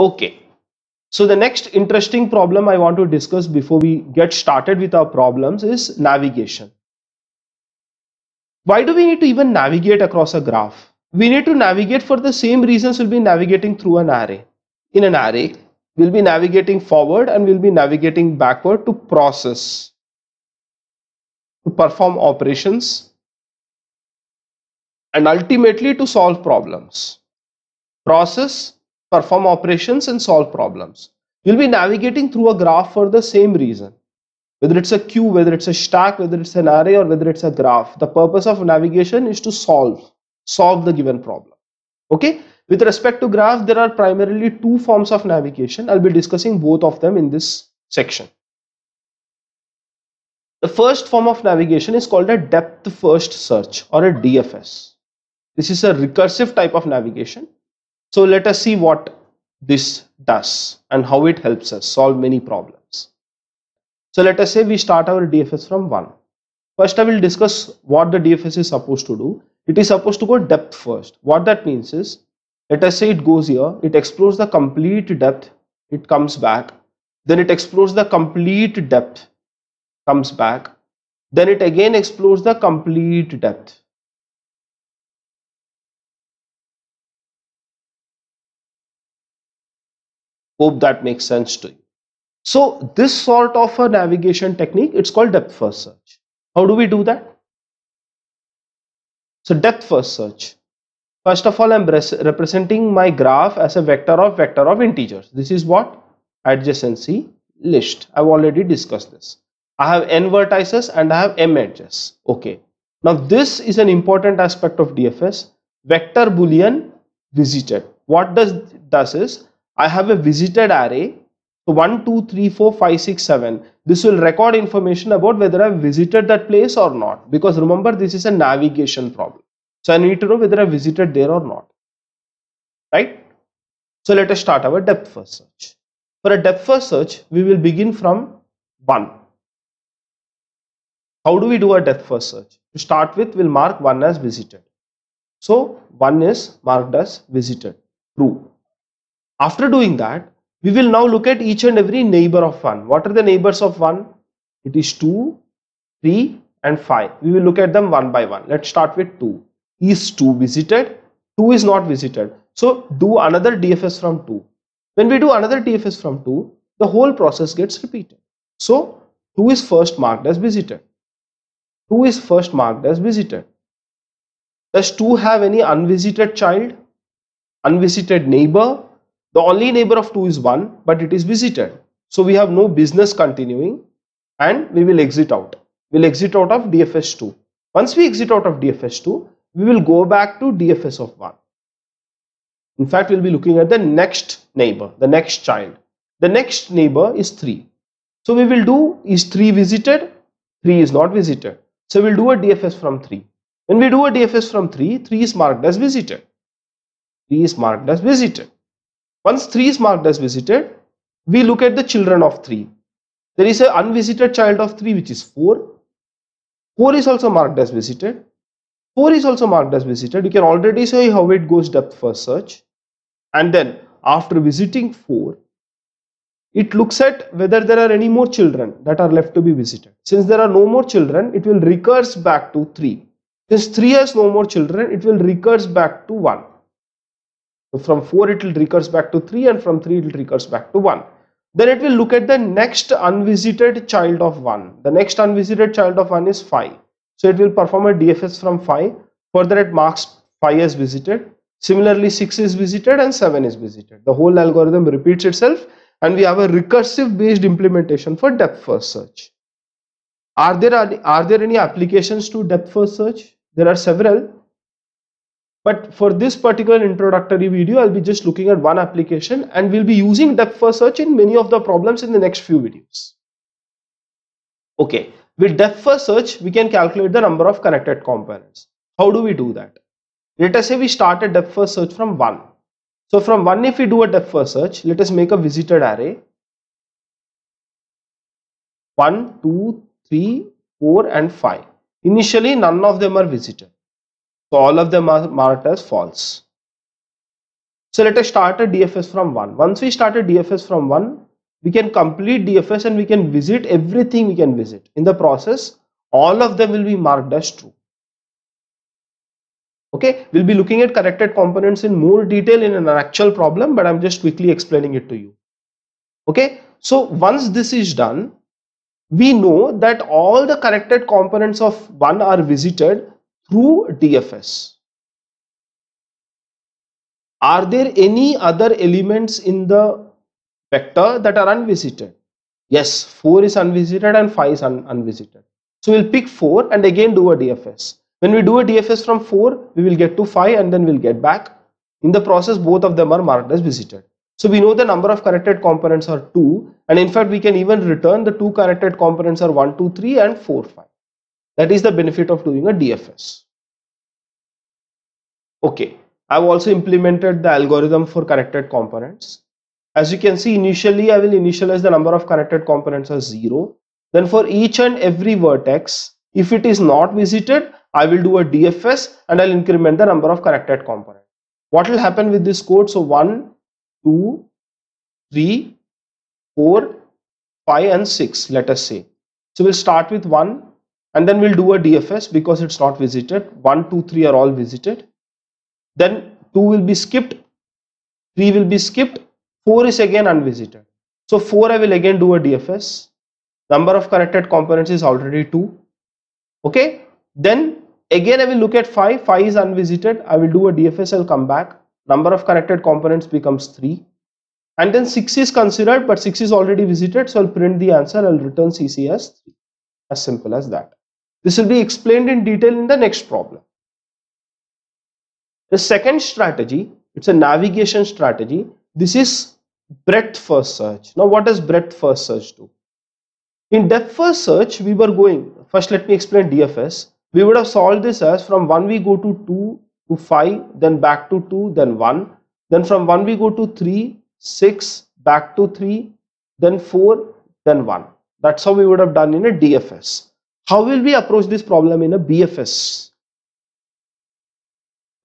Okay. So the next interesting problem I want to discuss before we get started with our problems is navigation. Why do we need to even navigate across a graph? We need to navigate for the same reasons we'll be navigating through an array. In an array, we'll be navigating forward and we'll be navigating backward to process, to perform operations, and ultimately to solve problems. Process perform operations and solve problems. You'll be navigating through a graph for the same reason. Whether it's a queue, whether it's a stack, whether it's an array or whether it's a graph. The purpose of navigation is to solve, solve the given problem. Okay. With respect to graph, there are primarily two forms of navigation. I'll be discussing both of them in this section. The first form of navigation is called a depth first search or a DFS. This is a recursive type of navigation so let us see what this does and how it helps us solve many problems. So let us say we start our DFS from 1. First I will discuss what the DFS is supposed to do. It is supposed to go depth first. What that means is, let us say it goes here, it explores the complete depth, it comes back. Then it explores the complete depth, comes back. Then it again explores the complete depth, Hope that makes sense to you. So this sort of a navigation technique, it's called depth first search. How do we do that? So depth first search. First of all, I'm representing my graph as a vector of vector of integers. This is what? Adjacency list. I've already discussed this. I have n vertices and I have m edges. Okay. Now this is an important aspect of DFS. Vector boolean visited. What does does is I have a visited array. So 1, 2, 3, 4, 5, 6, 7. This will record information about whether I've visited that place or not. Because remember, this is a navigation problem. So I need to know whether I visited there or not. Right? So let us start our depth first search. For a depth first search, we will begin from 1. How do we do a depth first search? To start with, we'll mark 1 as visited. So 1 is marked as visited. True. After doing that, we will now look at each and every neighbor of 1. What are the neighbors of 1? It is 2, 3 and 5. We will look at them one by one. Let's start with 2. Is 2 visited? 2 is not visited. So do another DFS from 2. When we do another DFS from 2, the whole process gets repeated. So 2 is first marked as visited. 2 is first marked as visited. Does 2 have any unvisited child? Unvisited neighbor? The only neighbor of 2 is 1, but it is visited. So we have no business continuing and we will exit out. We'll exit out of DFS2. Once we exit out of DFS2, we will go back to DFS of 1. In fact, we'll be looking at the next neighbor, the next child. The next neighbor is 3. So we will do is 3 visited? 3 is not visited. So we'll do a DFS from 3. When we do a DFS from 3, 3 is marked as visited. 3 is marked as visited. Once 3 is marked as visited, we look at the children of 3. There is an unvisited child of 3 which is 4. 4 is also marked as visited. 4 is also marked as visited. You can already see how it goes depth first search. And then after visiting 4, it looks at whether there are any more children that are left to be visited. Since there are no more children, it will recurse back to 3. Since 3 has no more children, it will recurse back to 1 from 4 it will recurs back to 3 and from 3 it will recurs back to 1 then it will look at the next unvisited child of 1 the next unvisited child of 1 is 5 so it will perform a dfs from 5 further it marks 5 as visited similarly 6 is visited and 7 is visited the whole algorithm repeats itself and we have a recursive based implementation for depth first search are there are there any applications to depth first search there are several but for this particular introductory video, I'll be just looking at one application and we'll be using depth first search in many of the problems in the next few videos. Okay, with depth first search, we can calculate the number of connected components. How do we do that? Let us say we start a depth first search from 1. So from 1 if we do a depth first search, let us make a visited array. 1, 2, 3, 4 and 5. Initially none of them are visited. So all of them are marked as false. So let us start a DFS from 1. Once we start a DFS from 1, we can complete DFS and we can visit everything we can visit. In the process, all of them will be marked as true. Okay, we'll be looking at corrected components in more detail in an actual problem, but I'm just quickly explaining it to you. Okay, so once this is done, we know that all the corrected components of 1 are visited through DFS. Are there any other elements in the vector that are unvisited? Yes, 4 is unvisited and 5 is un unvisited. So we'll pick 4 and again do a DFS. When we do a DFS from 4, we will get to 5 and then we'll get back. In the process, both of them are marked as visited. So we know the number of connected components are 2 and in fact we can even return the two connected components are 1, 2, 3 and 4, 5. That is the benefit of doing a DFS. Okay, I've also implemented the algorithm for connected components. As you can see, initially I will initialize the number of connected components as 0. Then for each and every vertex, if it is not visited, I will do a DFS and I'll increment the number of connected components. What will happen with this code? So 1, 2, 3, 4, 5 and 6 let us say. So we'll start with 1, and then we'll do a DFS because it's not visited. 1, 2, 3 are all visited. Then 2 will be skipped, 3 will be skipped, 4 is again unvisited. So 4 I will again do a DFS. Number of connected components is already 2. Okay. Then again I will look at 5. 5 is unvisited. I will do a DFS. I'll come back. Number of connected components becomes 3. And then 6 is considered but 6 is already visited. So I'll print the answer. I'll return CCS. As simple as that. This will be explained in detail in the next problem. The second strategy, it's a navigation strategy. This is breadth first search. Now what does breadth first search do? In depth first search, we were going, first let me explain DFS. We would have solved this as from 1 we go to 2 to 5, then back to 2, then 1. Then from 1 we go to 3, 6, back to 3, then 4, then 1. That's how we would have done in a DFS. How will we approach this problem in a BFS?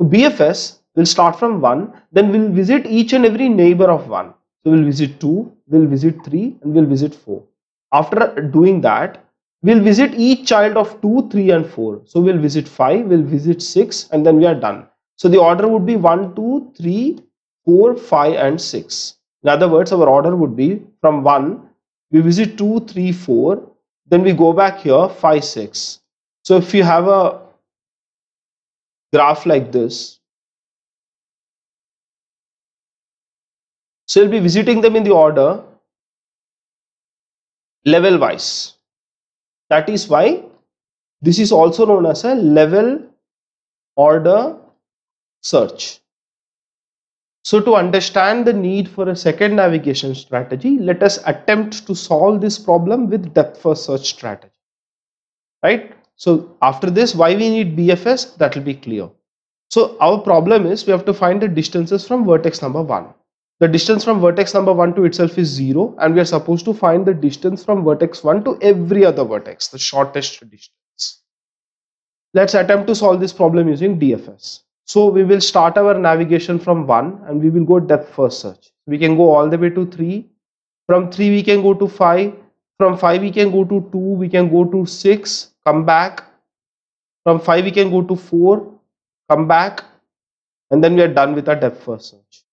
So BFS will start from 1, then we'll visit each and every neighbor of 1. So we'll visit 2, we'll visit 3 and we'll visit 4. After doing that, we'll visit each child of 2, 3 and 4. So we'll visit 5, we'll visit 6 and then we are done. So the order would be 1, 2, 3, 4, 5 and 6. In other words, our order would be from 1, we visit 2, 3, 4, then we go back here 5, 6. So if you have a graph like this, so you'll be visiting them in the order level wise. That is why this is also known as a level order search. So to understand the need for a second navigation strategy, let us attempt to solve this problem with depth first search strategy, right? So after this, why we need BFS, that will be clear. So our problem is we have to find the distances from vertex number one. The distance from vertex number one to itself is zero and we are supposed to find the distance from vertex one to every other vertex, the shortest distance. Let's attempt to solve this problem using DFS. So we will start our navigation from 1 and we will go depth first search. We can go all the way to 3. From 3 we can go to 5. From 5 we can go to 2. We can go to 6. Come back. From 5 we can go to 4. Come back. And then we are done with our depth first search.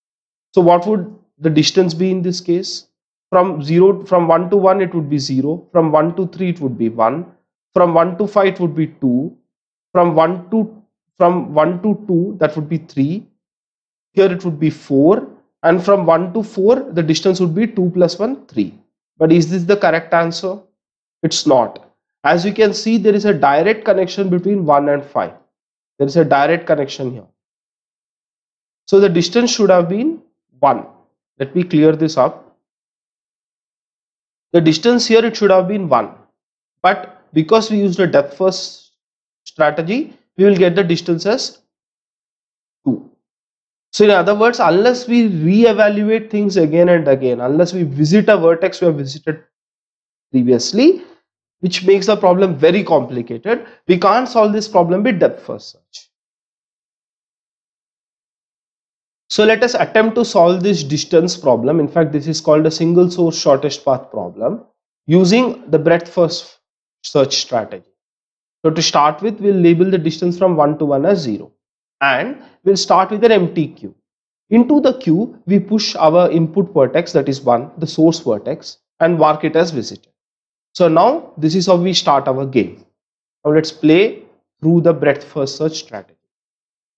So what would the distance be in this case? From 0 from 1 to 1 it would be 0. From 1 to 3 it would be 1. From 1 to 5 it would be 2. From 1 to from 1 to 2 that would be 3 here it would be 4 and from 1 to 4 the distance would be 2 plus 1 3 but is this the correct answer it's not as you can see there is a direct connection between 1 and 5 there is a direct connection here so the distance should have been 1 let me clear this up the distance here it should have been 1 but because we used a depth first strategy we will get the distance as 2. So in other words, unless we re-evaluate things again and again, unless we visit a vertex we have visited previously, which makes the problem very complicated, we can't solve this problem with depth first search. So let us attempt to solve this distance problem. In fact, this is called a single source shortest path problem using the breadth first search strategy. So to start with, we'll label the distance from 1 to 1 as 0 and we'll start with an empty queue. Into the queue, we push our input vertex that is 1, the source vertex and mark it as visited. So now this is how we start our game. Now let's play through the breadth first search strategy.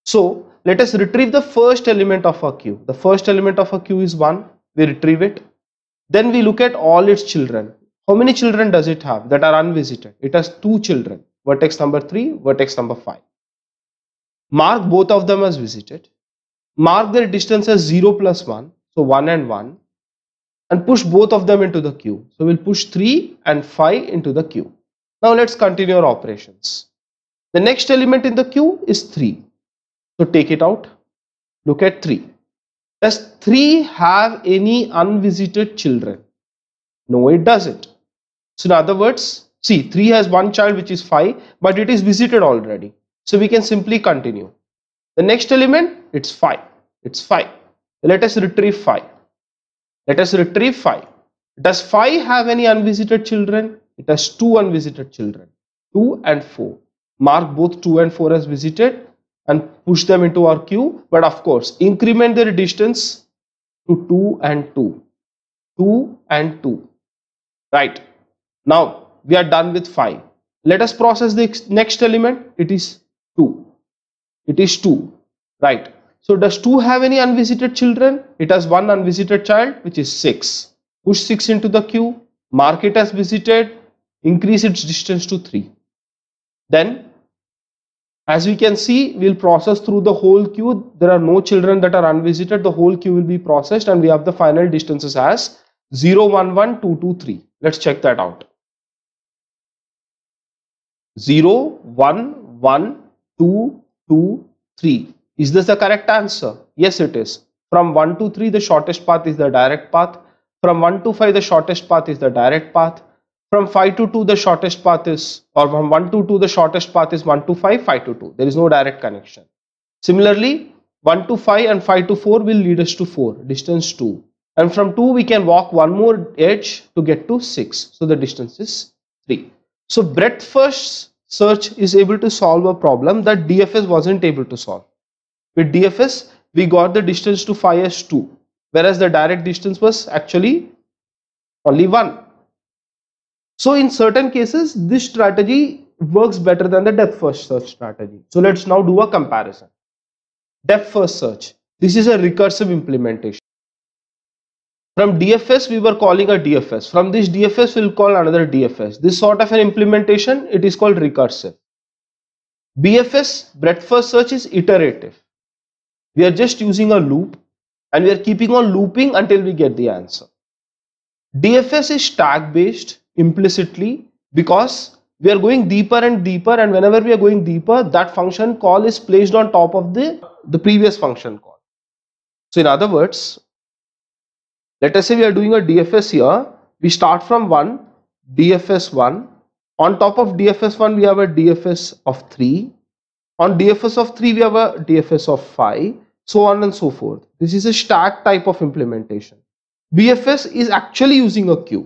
So let us retrieve the first element of our queue. The first element of our queue is 1. We retrieve it. Then we look at all its children. How many children does it have that are unvisited? It has two children vertex number 3, vertex number 5. Mark both of them as visited. Mark their distance as 0 plus 1, so 1 and 1. And push both of them into the queue. So we'll push 3 and 5 into the queue. Now let's continue our operations. The next element in the queue is 3. So take it out. Look at 3. Does 3 have any unvisited children? No, it doesn't. So in other words, See, 3 has one child which is 5, but it is visited already. So we can simply continue. The next element, it's 5. It's 5. Let us retrieve 5. Let us retrieve 5. Does 5 have any unvisited children? It has 2 unvisited children. 2 and 4. Mark both 2 and 4 as visited and push them into our queue. But of course, increment their distance to 2 and 2. 2 and 2. Right. Now, we are done with 5 let us process the next element it is 2 it is 2 right so does 2 have any unvisited children it has one unvisited child which is 6 push 6 into the queue mark it as visited increase its distance to 3 then as we can see we'll process through the whole queue there are no children that are unvisited the whole queue will be processed and we have the final distances as 0 1 1 2 2 3 let's check that out 0, 1, 1, 2, 2, 3. Is this the correct answer? Yes, it is. From 1 to 3, the shortest path is the direct path. From 1 to 5, the shortest path is the direct path. From 5 to 2, the shortest path is, or from 1 to 2, the shortest path is 1 to 5, 5 to 2. There is no direct connection. Similarly, 1 to 5 and 5 to 4 will lead us to 4, distance 2. And from 2, we can walk one more edge to get to 6. So the distance is 3. So breadth first search is able to solve a problem that DFS wasn't able to solve. With DFS, we got the distance to 5s2, whereas the direct distance was actually only 1. So in certain cases, this strategy works better than the depth first search strategy. So let's now do a comparison. Depth first search. This is a recursive implementation. From DFS, we were calling a DFS. From this DFS, we'll call another DFS. This sort of an implementation, it is called recursive. BFS, breadth first search is iterative. We are just using a loop and we are keeping on looping until we get the answer. DFS is tag based implicitly because we are going deeper and deeper and whenever we are going deeper that function call is placed on top of the the previous function call so in other words let us say we are doing a dfs here we start from 1 dfs1 on top of dfs1 we have a dfs of 3 on dfs of 3 we have a dfs of 5 so on and so forth this is a stack type of implementation bfs is actually using a queue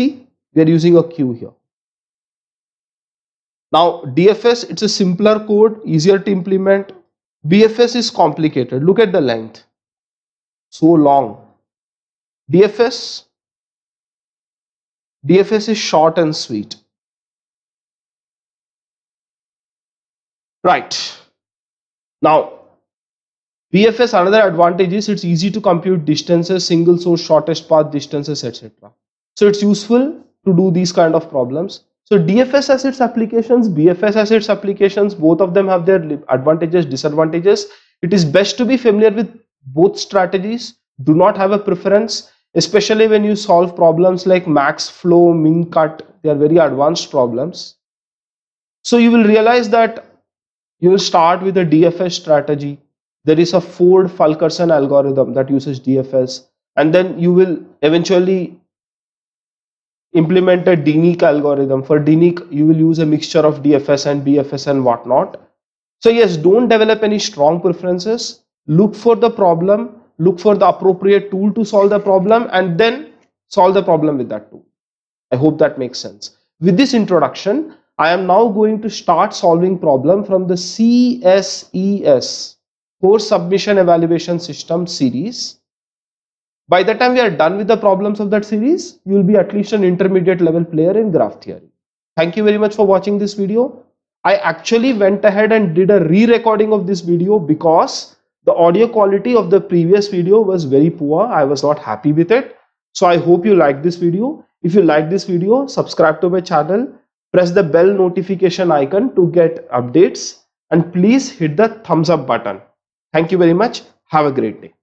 see we are using a queue here now dfs it's a simpler code easier to implement bfs is complicated look at the length so long DFS, DFS is short and sweet. Right. Now, BFS another advantage is it's easy to compute distances, single source, shortest path distances, etc. So it's useful to do these kind of problems. So DFS has its applications, BFS has its applications, both of them have their advantages, disadvantages. It is best to be familiar with both strategies, do not have a preference especially when you solve problems like max flow min cut they are very advanced problems so you will realize that you will start with a dfs strategy there is a ford fulkerson algorithm that uses dfs and then you will eventually implement a dnic algorithm for dnic you will use a mixture of dfs and bfs and whatnot so yes don't develop any strong preferences look for the problem look for the appropriate tool to solve the problem and then solve the problem with that tool. I hope that makes sense. With this introduction, I am now going to start solving problem from the CSES Course Submission Evaluation System series. By the time we are done with the problems of that series, you will be at least an intermediate level player in graph theory. Thank you very much for watching this video. I actually went ahead and did a re-recording of this video because the audio quality of the previous video was very poor. I was not happy with it. So I hope you like this video. If you like this video, subscribe to my channel, press the bell notification icon to get updates and please hit the thumbs up button. Thank you very much. Have a great day.